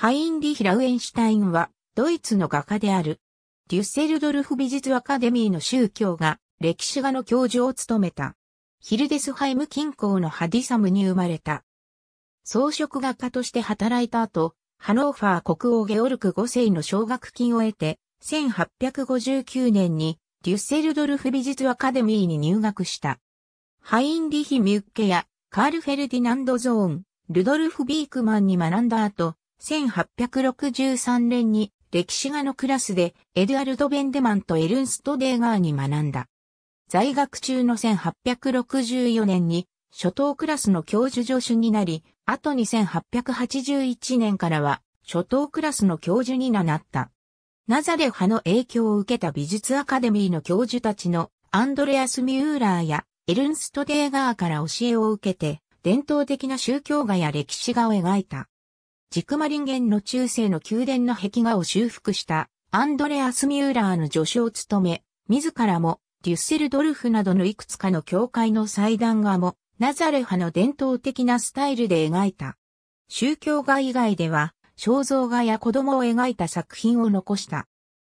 ハインリヒ・ラウエンシュタインは、ドイツの画家である。デュッセルドルフ美術アカデミーの宗教が、歴史画の教授を務めた。ヒルデスハイム近郊のハディサムに生まれた。装飾画家として働いた後、ハノーファー国王ゲオルク5世の奨学金を得て、1859年にデュッセルドルフ美術アカデミーに入学した。ハインリヒ・ミュッケやカール・フェルディナンド・ゾーン、ルドルフ・ビークマンに学んだ後、1863年に歴史画のクラスでエドゥアルド・ベンデマンとエルンスト・デーガーに学んだ。在学中の1864年に初等クラスの教授助手になり、後に1881年からは初等クラスの教授になった。ナザレ派の影響を受けた美術アカデミーの教授たちのアンドレアス・ミューラーやエルンスト・デーガーから教えを受けて伝統的な宗教画や歴史画を描いた。ジクマリンゲンの中世の宮殿の壁画を修復したアンドレアス・ミューラーの助手を務め、自らもデュッセルドルフなどのいくつかの教会の祭壇画もナザレ派の伝統的なスタイルで描いた。宗教画以外では肖像画や子供を描いた作品を残した。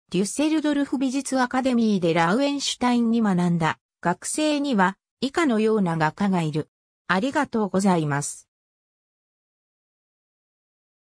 デュッセルドルフ美術アカデミーでラウエンシュタインに学んだ学生には以下のような画家がいる。ありがとうございます。